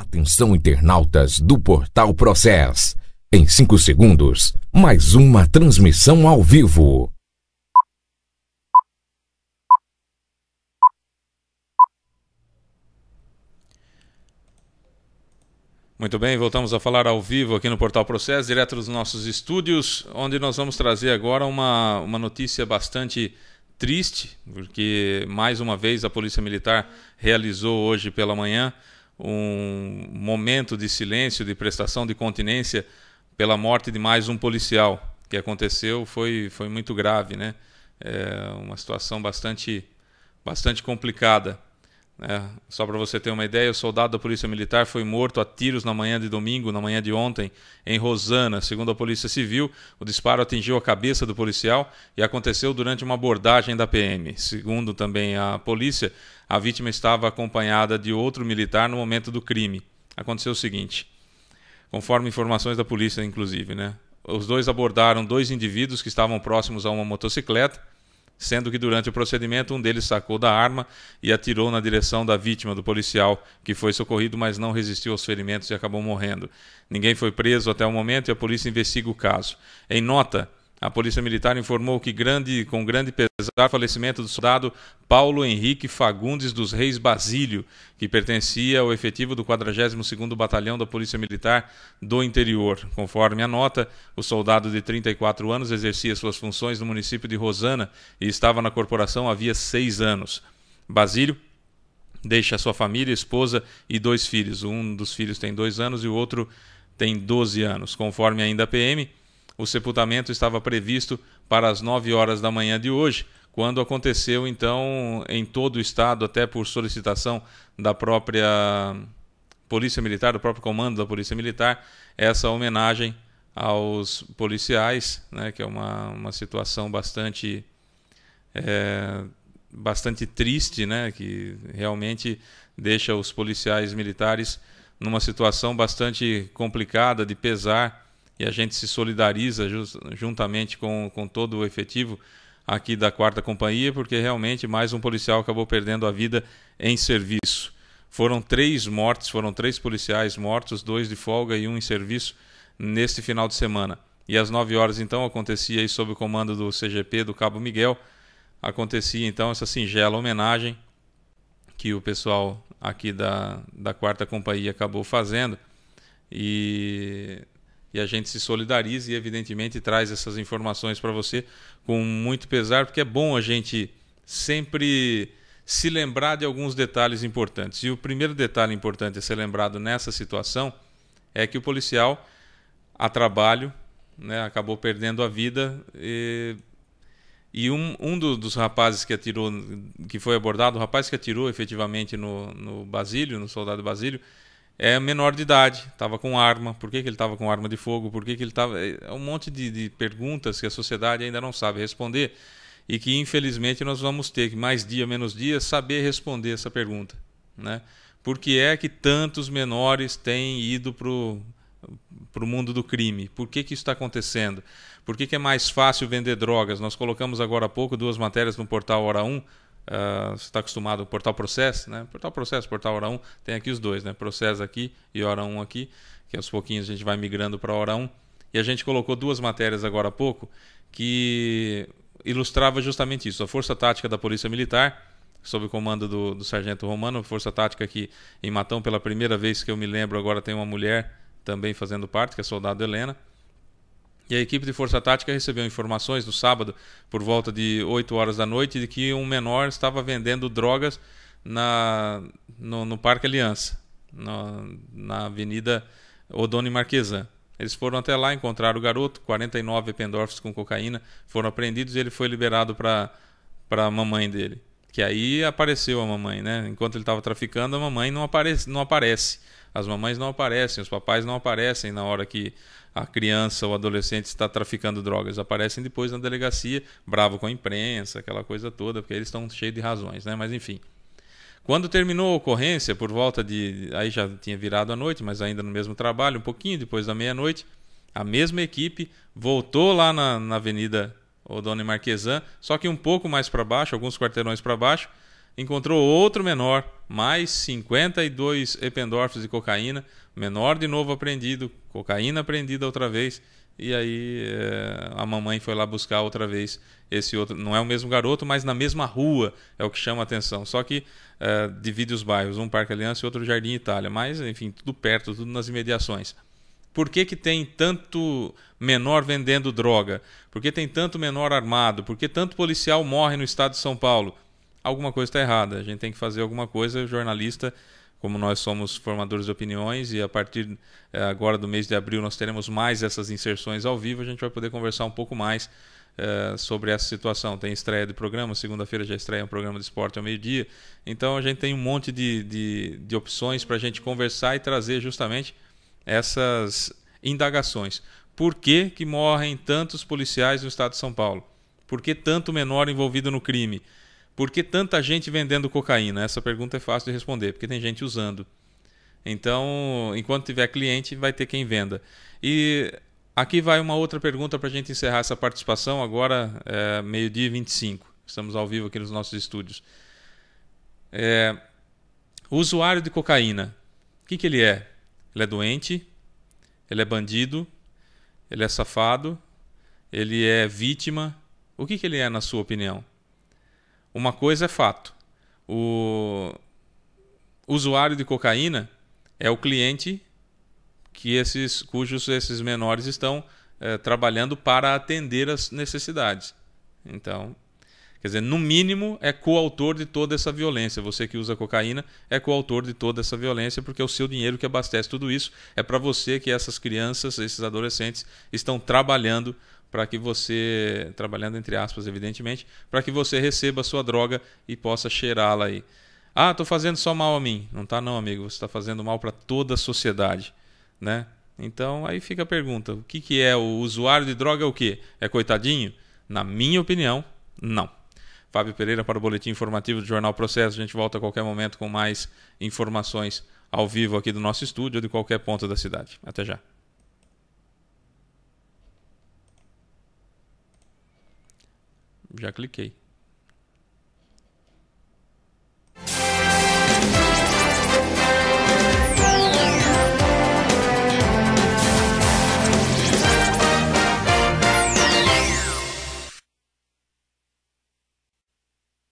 Atenção internautas do Portal Process. Em 5 segundos, mais uma transmissão ao vivo. Muito bem, voltamos a falar ao vivo aqui no Portal Process, direto dos nossos estúdios, onde nós vamos trazer agora uma, uma notícia bastante triste, porque mais uma vez a Polícia Militar realizou hoje pela manhã um momento de silêncio, de prestação de continência pela morte de mais um policial que aconteceu foi, foi muito grave, né? É uma situação bastante, bastante complicada. É, só para você ter uma ideia, o soldado da Polícia Militar foi morto a tiros na manhã de domingo, na manhã de ontem, em Rosana. Segundo a Polícia Civil, o disparo atingiu a cabeça do policial e aconteceu durante uma abordagem da PM. Segundo também a polícia, a vítima estava acompanhada de outro militar no momento do crime. Aconteceu o seguinte, conforme informações da polícia, inclusive, né? Os dois abordaram dois indivíduos que estavam próximos a uma motocicleta sendo que durante o procedimento um deles sacou da arma e atirou na direção da vítima do policial, que foi socorrido, mas não resistiu aos ferimentos e acabou morrendo. Ninguém foi preso até o momento e a polícia investiga o caso. Em nota, a Polícia Militar informou que, grande, com grande pesar, falecimento do soldado Paulo Henrique Fagundes dos Reis Basílio, que pertencia ao efetivo do 42º Batalhão da Polícia Militar do Interior. Conforme a nota, o soldado de 34 anos exercia suas funções no município de Rosana e estava na corporação havia seis anos. Basílio deixa sua família, esposa e dois filhos. Um dos filhos tem dois anos e o outro tem 12 anos. Conforme ainda a PM, o sepultamento estava previsto para as 9 horas da manhã de hoje, quando aconteceu então em todo o estado, até por solicitação da própria Polícia Militar, do próprio comando da Polícia Militar, essa homenagem aos policiais, né, que é uma, uma situação bastante, é, bastante triste, né, que realmente deixa os policiais militares numa situação bastante complicada de pesar e a gente se solidariza just, juntamente com, com todo o efetivo aqui da quarta companhia, porque realmente mais um policial acabou perdendo a vida em serviço. Foram três mortes, foram três policiais mortos, dois de folga e um em serviço neste final de semana. E às 9 horas então acontecia aí sob o comando do CGP do Cabo Miguel, acontecia então essa singela homenagem que o pessoal aqui da, da quarta companhia acabou fazendo. E e a gente se solidariza e, evidentemente, traz essas informações para você com muito pesar, porque é bom a gente sempre se lembrar de alguns detalhes importantes. E o primeiro detalhe importante a ser lembrado nessa situação é que o policial, a trabalho, né, acabou perdendo a vida. E, e um, um do, dos rapazes que atirou, que foi abordado, o rapaz que atirou efetivamente no, no Basílio, no soldado Basílio, é menor de idade, estava com arma, por que, que ele estava com arma de fogo, por que, que ele estava. É, é um monte de, de, perguntas que a sociedade ainda não sabe responder e que, infelizmente, nós vamos ter que, mais dia, menos dia, saber responder essa pergunta. Né? Por que é que tantos menores têm ido para o mundo do crime? Por que, que isso está acontecendo? Por que, que é mais fácil vender drogas? Nós colocamos agora há pouco duas matérias no portal Hora 1 Uh, você está acostumado ao portal processo, né? Portal processo, portal hora 1, tem aqui os dois, né? Processo aqui e hora 1 aqui, que aos pouquinhos a gente vai migrando para hora 1. E a gente colocou duas matérias agora há pouco que ilustrava justamente isso, a força tática da Polícia Militar, sob o comando do, do Sargento Romano, força tática que em Matão, pela primeira vez que eu me lembro, agora tem uma mulher também fazendo parte, que é soldado Helena e a equipe de força tática recebeu informações no sábado, por volta de 8 horas da noite, de que um menor estava vendendo drogas na, no, no Parque Aliança, no, na Avenida Odone Marquesan. Eles foram até lá, encontraram o garoto, 49 pendorfs com cocaína, foram apreendidos e ele foi liberado para a mamãe dele. Que aí apareceu a mamãe, né? Enquanto ele estava traficando, a mamãe não aparece. Não aparece. As mamães não aparecem, os papais não aparecem na hora que a criança ou adolescente está traficando drogas. Aparecem depois na delegacia, bravo com a imprensa, aquela coisa toda, porque eles estão cheios de razões, né? Mas enfim. Quando terminou a ocorrência, por volta de. Aí já tinha virado a noite, mas ainda no mesmo trabalho, um pouquinho depois da meia-noite, a mesma equipe voltou lá na, na Avenida Odone Marquesan, só que um pouco mais para baixo, alguns quarteirões para baixo, encontrou outro menor, mais 52 ependorfos de cocaína, menor de novo apreendido, cocaína apreendida outra vez, e aí é, a mamãe foi lá buscar outra vez esse outro. Não é o mesmo garoto, mas na mesma rua é o que chama a atenção. Só que é, eh, divide os bairros, um Parque Aliança e outro Jardim Itália, mas enfim, tudo perto, tudo nas imediações. Por que, que tem tanto menor vendendo droga? Por que tem tanto menor armado? Por que tanto policial morre no estado de São Paulo? alguma coisa está errada. A gente tem que fazer alguma coisa. O jornalista, como nós somos formadores de opiniões, e a partir eh, agora do mês de abril nós teremos mais essas inserções ao vivo, a gente vai poder conversar um pouco mais eh, sobre essa situação. Tem estreia de programa, segunda-feira já estreia um programa de esporte ao meio-dia. Então a gente tem um monte de, de, de opções para a gente conversar e trazer justamente essas indagações. Por que, que morrem tantos policiais no estado de São Paulo? Por que tanto menor envolvido no crime? Por que tanta gente vendendo cocaína? Essa pergunta é fácil de responder, porque tem gente usando. Então, enquanto tiver cliente, vai ter quem venda. E aqui vai uma outra pergunta para a gente encerrar essa participação, agora é meio-dia e 25. Estamos ao vivo aqui nos nossos estúdios. É, o usuário de cocaína, o que, que ele é? Ele é doente, ele é bandido, ele é safado, ele é vítima. O que, que ele é, na sua opinião? Uma coisa é fato: o usuário de cocaína é o cliente que esses, cujos esses menores estão é, trabalhando para atender as necessidades. Então, quer dizer, no mínimo é coautor de toda essa violência. Você que usa cocaína é coautor de toda essa violência porque é o seu dinheiro que abastece tudo isso. É para você que essas crianças, esses adolescentes estão trabalhando para que você, trabalhando entre aspas, evidentemente, para que você receba a sua droga e possa cheirá-la aí. Ah, estou fazendo só mal a mim. Não está não, amigo. Você está fazendo mal para toda a sociedade, né? Então, aí fica a pergunta. O que, que é o usuário de droga? É o quê? É coitadinho? Na minha opinião, não. Fábio Pereira para o Boletim Informativo do Jornal Processo. A gente volta a qualquer momento com mais informações ao vivo aqui do nosso estúdio ou de qualquer ponto da cidade. Até já. já cliquei.